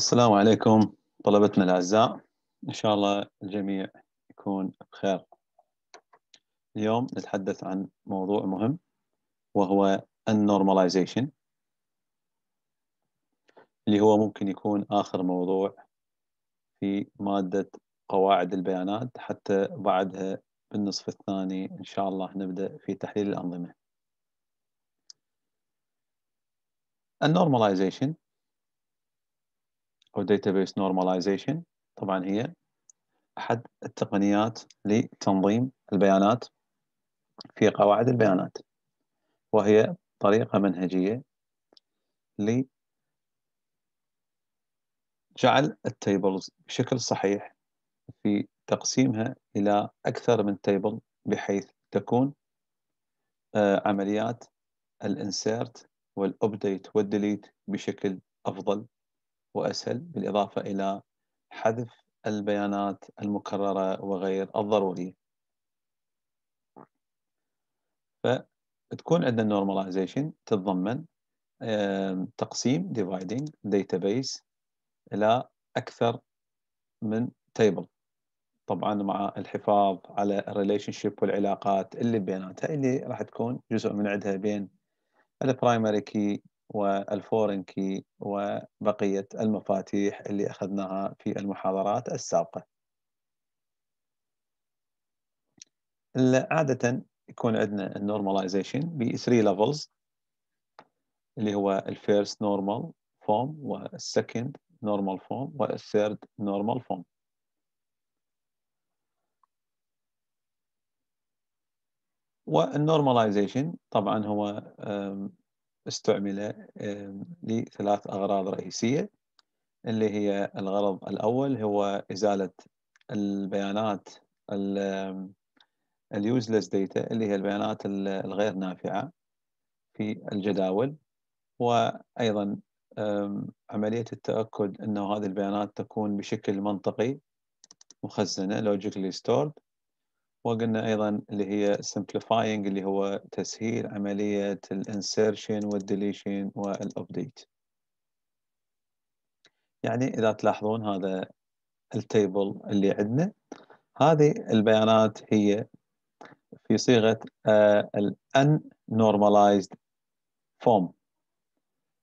السلام عليكم طلبتنا الأعزاء إن شاء الله الجميع يكون بخير اليوم نتحدث عن موضوع مهم وهو النورماليزيشن اللي هو ممكن يكون آخر موضوع في مادة قواعد البيانات حتى بعدها بالنصف الثاني إن شاء الله نبدأ في تحليل الأنظمة النورماليزيشن أو Database Normalization طبعا هي أحد التقنيات لتنظيم البيانات في قواعد البيانات وهي طريقة منهجية لجعل التيبلز بشكل صحيح في تقسيمها إلى أكثر من تيبل بحيث تكون آه، عمليات الانسيرت والابديت والديليت بشكل أفضل وأسهل بالإضافة إلى حذف البيانات المكررة وغير الضرورية فتكون عندنا normalization تتضمن تقسيم dividing database إلى أكثر من table طبعا مع الحفاظ على relationship والعلاقات اللي بيناتها اللي راح تكون جزء من عندها بين primary key والفورن كي وبقية المفاتيح اللي أخذناها في المحاضرات السابقة عادة يكون عندنا النورماليزيشن ب 3 levels اللي هو الفيرست نورمال فورم والسكند نورمال فورم والثيرد نورمال فورم والنورماليزيشن طبعا هو استعمل لثلاث أغراض رئيسية اللي هي الغرض الأول هو إزالة البيانات useless data اللي هي البيانات الغير نافعة في الجداول وأيضا عملية التأكد أنه هذه البيانات تكون بشكل منطقي مخزنة logically stored وقلنا ايضا اللي هي simplifying اللي هو تسهيل عمليه الانسرشن والديليشن والابديت يعني اذا تلاحظون هذا التيبل اللي عندنا هذه البيانات هي في صيغه آه، ال unnormalized form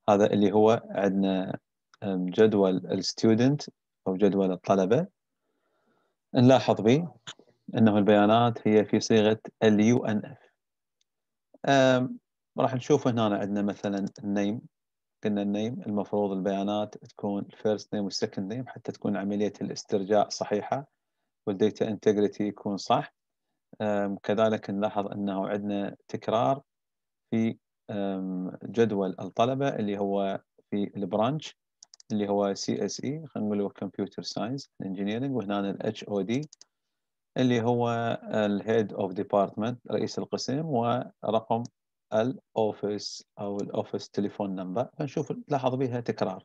هذا اللي هو عندنا جدول الستودنت او جدول الطلبه نلاحظ به أنه البيانات هي في صيغة اليو ان اف راح نشوف هنا عندنا مثلا النيم قلنا النيم المفروض البيانات تكون الفيرست نيم والسكند نيم حتى تكون عملية الاسترجاع صحيحة والديتا انتجريتي يكون صح كذلك نلاحظ أنه عندنا تكرار في جدول الطلبة اللي هو في البرانش اللي هو سي اس اي خلينا نقول هو كمبيوتر ساينس انجينيرنج وهنا الاتش او دي اللي هو الهيد اوف ديبارتمنت رئيس القسم ورقم الاوفيس او الاوفيس تليفون نمبر فنشوف تلاحظ بها تكرار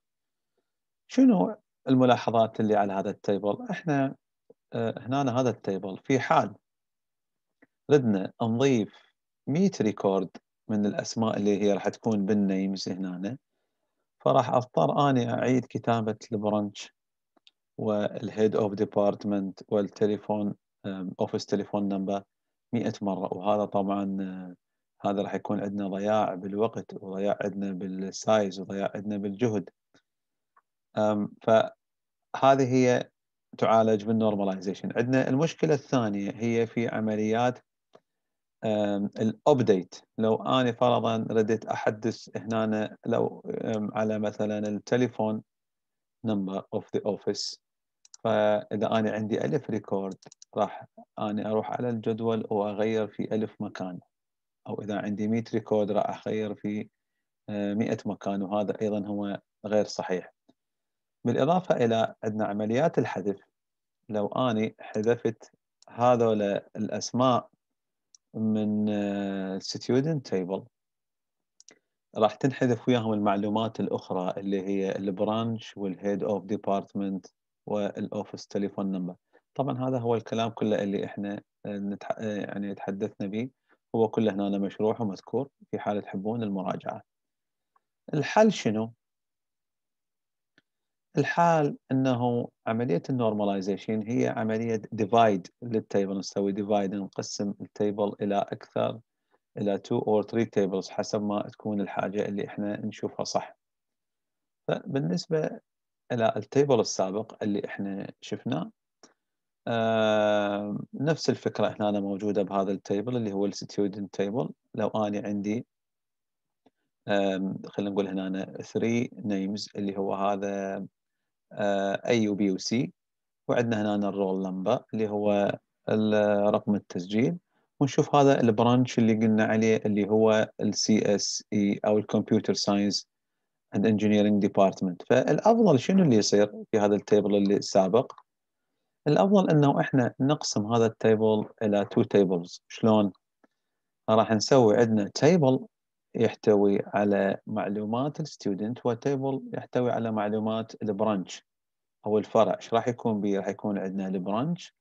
شنو الملاحظات اللي على هذا التيبل احنا آه، هنا هذا التيبل في حال ردنا نضيف 100 ريكورد من الاسماء اللي هي راح تكون بالنيمز هنا فراح اضطر اني اعيد كتابه البرانش والهيد اوف ديبارتمنت والتليفون اوفيس تليفون نمبر 100 مره وهذا طبعا آه، هذا راح يكون عندنا ضياع بالوقت وضياع عندنا بالسايز وضياع عندنا بالجهد فهذه هي تعالج بالنورماليزيشن عندنا المشكله الثانيه هي في عمليات الابديت لو انا فرضا رديت احدث هنا لو على مثلا التليفون نمبر اوف ذا اوفيس فاذا انا عندي الف ريكورد راح انا اروح على الجدول واغير في الف مكان او اذا عندي 100 ريكورد راح اغير في 100 آه، مكان وهذا ايضا هو غير صحيح بالاضافه الى عندنا عمليات الحذف لو اني حذفت هذول الاسماء من الستودنت آه، تيبل راح تنحذف وياهم المعلومات الاخرى اللي هي البرانش والهيد اوف ديبارتمنت والاوفيس تليفون نمبر طبعا هذا هو الكلام كله اللي احنا آه، نتح... آه، يعني تحدثنا به هو كله هنا مشروح ومذكور في حال تحبون المراجعه الحل شنو الحال انه عمليه النورماليزيشن هي عمليه ديفايد للتيبل نسوي ديفايد نقسم التيبل الى اكثر الى 2 or 3 تيبلز حسب ما تكون الحاجه اللي احنا نشوفها صح فبالنسبه الى التيبل السابق اللي احنا شفناه آه نفس الفكره هنا موجوده بهذا التيبل اللي هو الستيودنت تيبل لو انا عندي خلينا نقول هنا 3 نيمز اللي هو هذا اي آه، وبي وسي وعندنا هنا الرول نمبر اللي هو رقم التسجيل ونشوف هذا البرانش اللي قلنا عليه اللي هو السي اس اي e او الكمبيوتر ساينس and engineering department فالافضل شنو اللي يصير في هذا التيبل اللي السابق الافضل انه احنا نقسم هذا التيبل الى تو تيبلز شلون راح نسوي عندنا تيبل يحتوي على معلومات الستودنت وتيبل يحتوي على معلومات البرانش او الفرع ايش راح يكون بي راح يكون عندنا البرانش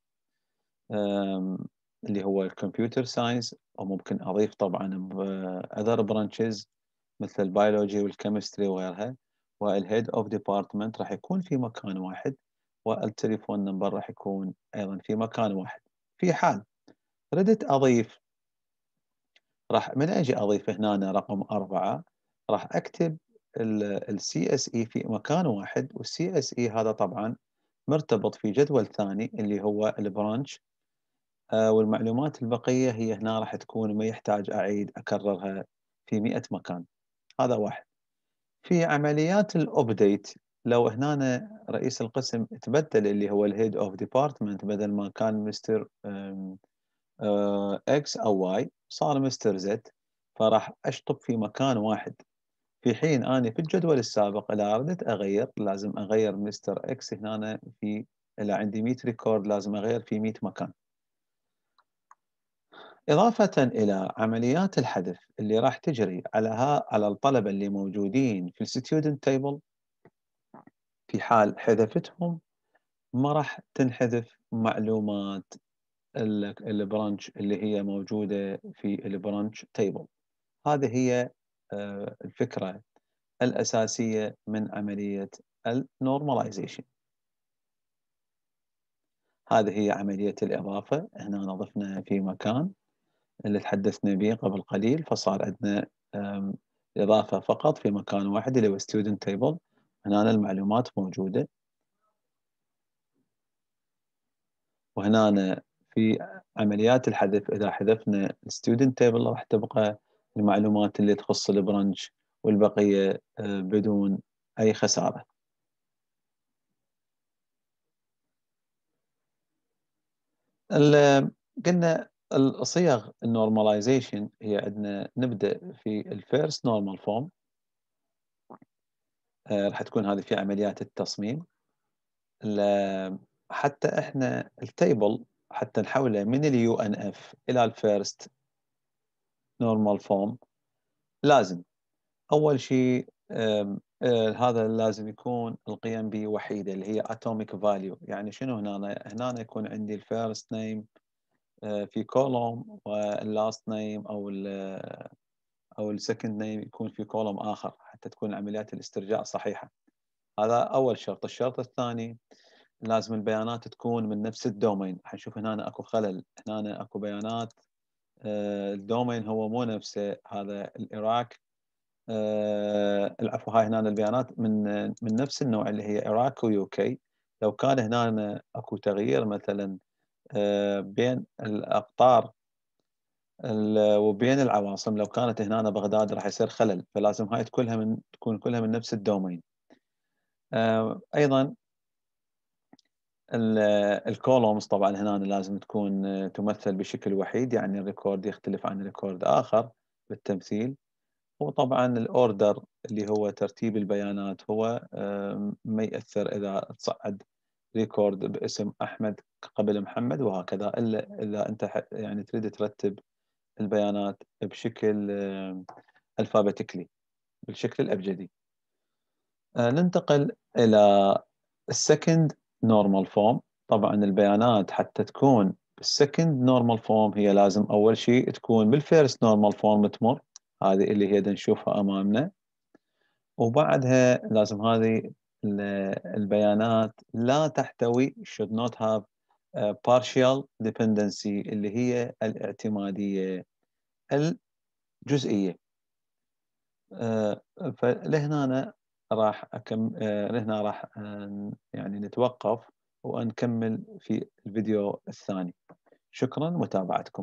اللي هو الكمبيوتر ساينس او ممكن اضيف طبعا اذر برانشز مثل البيولوجي والكيمستري وغيرها والهيد اوف ديبارتمنت راح يكون في مكان واحد والتليفون نمبر راح يكون ايضا في مكان واحد في حال ردت اضيف راح من اجي اضيف هنا رقم أربعة راح اكتب السي اس اي e في مكان واحد والسي اس اي هذا طبعا مرتبط في جدول ثاني اللي هو البرانش آه، والمعلومات البقية هي هنا راح تكون ما يحتاج أعيد أكررها في 100 مكان هذا واحد في عمليات الابديت لو هنا رئيس القسم تبدل اللي هو الهيد اوف ديبارتمنت بدل ما كان مستر اكس آه، او واي صار مستر زد فراح اشطب في مكان واحد في حين اني في الجدول السابق اذا اردت اغير لازم اغير مستر اكس هنا في اذا عندي 100 ريكورد لازم اغير في 100 مكان إضافة إلى عمليات الحذف اللي راح تجري على على الطلبة اللي موجودين في الستودنت تيبل في حال حذفتهم ما راح تنحذف معلومات البرانش اللي هي موجودة في البرانش تيبل هذه هي آه، الفكرة الأساسية من عملية النورماليزيشن هذه هي عملية الإضافة هنا نضفنا في مكان اللي تحدثنا به قبل قليل فصار عندنا إضافة فقط في مكان واحد اللي هو student table هنا المعلومات موجودة وهنا في عمليات الحذف إذا حذفنا student table راح تبقى المعلومات اللي تخص البرانش والبقية آه، بدون أي خسارة قلنا الصيغ النورماليزيشن هي عندنا نبدا في الفيرست نورمال فورم راح تكون هذه في عمليات التصميم حتى احنا التيبل حتى نحوله من اليو ان اف الى الفيرست نورمال فورم لازم اول شيء آه، هذا لازم يكون القيم به وحيده اللي هي اتوميك فاليو يعني شنو هنا هنا يكون عندي الفيرست نيم آه، في كولوم واللاست نيم او الـ آه، او السكند نيم يكون في كولوم اخر حتى تكون عمليات الاسترجاع صحيحه هذا اول شرط الشرط الثاني لازم البيانات تكون من نفس الدومين حنشوف هنا اكو خلل هنا اكو بيانات آه، الدومين هو مو نفسه هذا العراق العفو هاي هنا البيانات من من نفس النوع اللي هي عراق ويوكي لو كان هنا اكو تغيير مثلا آه، بين الأقطار وبين العواصم لو كانت هنا بغداد راح يصير خلل فلازم هاي كلها من تكون كلها من نفس الدومين آه، ايضا الكولومز طبعا هنا لازم تكون آه، تمثل بشكل وحيد يعني الريكورد يختلف عن ريكورد اخر بالتمثيل وطبعا الاوردر اللي هو ترتيب البيانات هو ما ياثر اذا تصعد ريكورد باسم احمد قبل محمد وهكذا الا الا انت يعني تريد ترتب البيانات بشكل الفابتيكلي بالشكل الابجدي آه، ننتقل الى السكند نورمال فورم طبعا البيانات حتى تكون بالسكند نورمال فورم هي لازم اول شيء تكون بالفيرست نورمال فورم تمر هذه اللي هي نشوفها امامنا وبعدها لازم هذه البيانات لا تحتوي should not have partial dependency اللي هي الاعتمادية الجزئية آه، فلهنا راح أكم... آه، لهنا راح يعني نتوقف ونكمل في الفيديو الثاني شكرا متابعتكم